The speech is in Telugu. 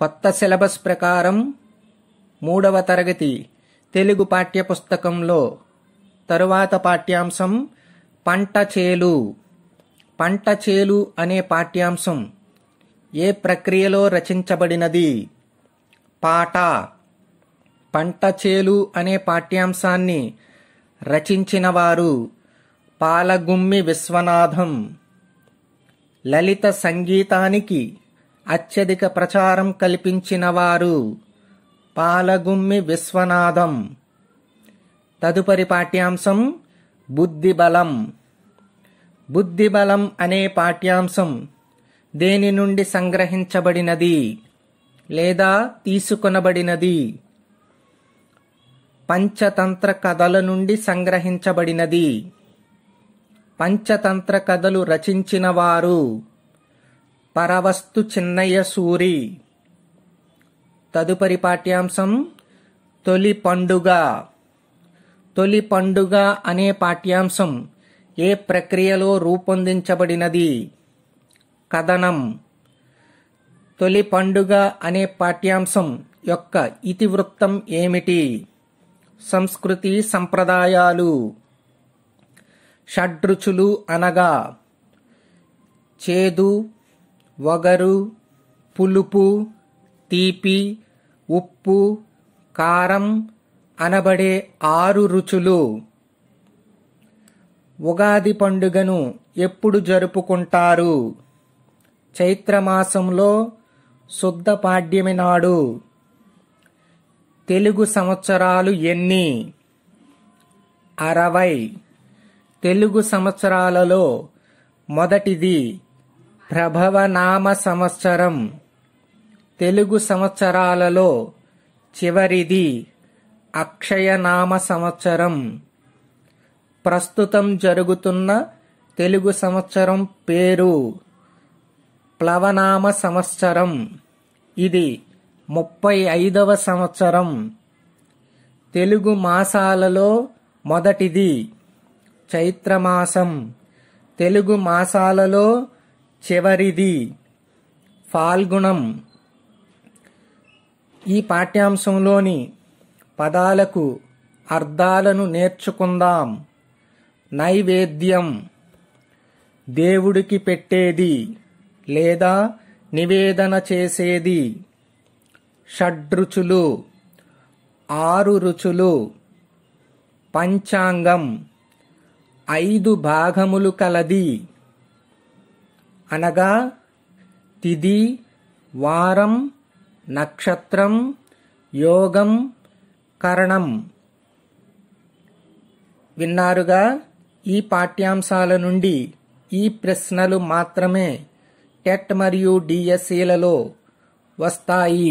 కొత్త సిలబస్ ప్రకారం మూడవ తరగతి తెలుగు పాఠ్యపుస్తకంలో తరువాత పాఠ్యాంశం పంట చేలు పంట చేలు అనే పాఠ్యాంశం ఏ ప్రక్రియలో రచించబడినది పాట పంట చేలు అనే పాఠ్యాంశాన్ని రచించినవారు పాలగుమ్మి విశ్వనాథం లలిత సంగీతానికి అత్యధిక ప్రచారం కల్పించినవారు పాలగుమ్మి విశ్వనాథం తదుపరి పాఠ్యాంశం బుద్ధిబలం బుద్ధిబలం అనే పాఠ్యాంశం దేని నుండి సంగ్రహించబడినది లేదా తీసుకొనబడినది పంచతంత్ర కథల నుండి సంగ్రహించబడినది పంచతంత్ర కథలు రచించినవారు పరవస్తు చిన్నయ్య సూరి తదుపరి పాఠ్యాంశం తొలి పండుగ తొలి పండుగ అనే పాఠ్యాంశం ఏ ప్రక్రియలో రూపొందించబడినది కథనం తొలి పండుగ అనే పాఠ్యాంశం యొక్క ఇతివృత్తం ఏమిటి సంస్కృతి సంప్రదాయాలు షడ్రుచులు అనగా చేదు వగరు పులుపు తీపి ఉప్పు కారం అనబడే ఆరు రుచులు ఉగాది పండుగను ఎప్పుడు జరుపుకుంటారు చైత్రమాసంలో శుద్ధ పాడ్యమి నాడు తెలుగు సంవత్సరాలు ఎన్ని అరవై తెలుగు సంవత్సరాలలో మొదటిది ప్రభవనామ సంవత్సరం తెలుగు సంవత్సరాలలో చివరిది అక్షయనామ సంవత్సరం ప్రస్తుతం జరుగుతున్న తెలుగు సంవత్సరం పేరు ప్లవనామ సంవత్సరం ఇది ముప్పై ఐదవ సంవత్సరం తెలుగు మాసాలలో మొదటిది చైత్రమాసం తెలుగు మాసాలలో చివరిది ఫాల్గుణం ఈ పాఠ్యాంశంలోని పదాలకు అర్థాలను నేర్చుకుందాం నైవేద్యం దేవుడికి పెట్టేది లేదా నివేదన చేసేది షడ్రుచులు ఆరు రుచులు పంచాంగం ఐదు భాగములు కలది అనగా తిది వారం నక్షత్రం యోగం కరణం విన్నారుగా ఈ పాఠ్యాంశాల నుండి ఈ ప్రశ్నలు మాత్రమే టెట్ మరియు డిఎస్సిలలో వస్తాయి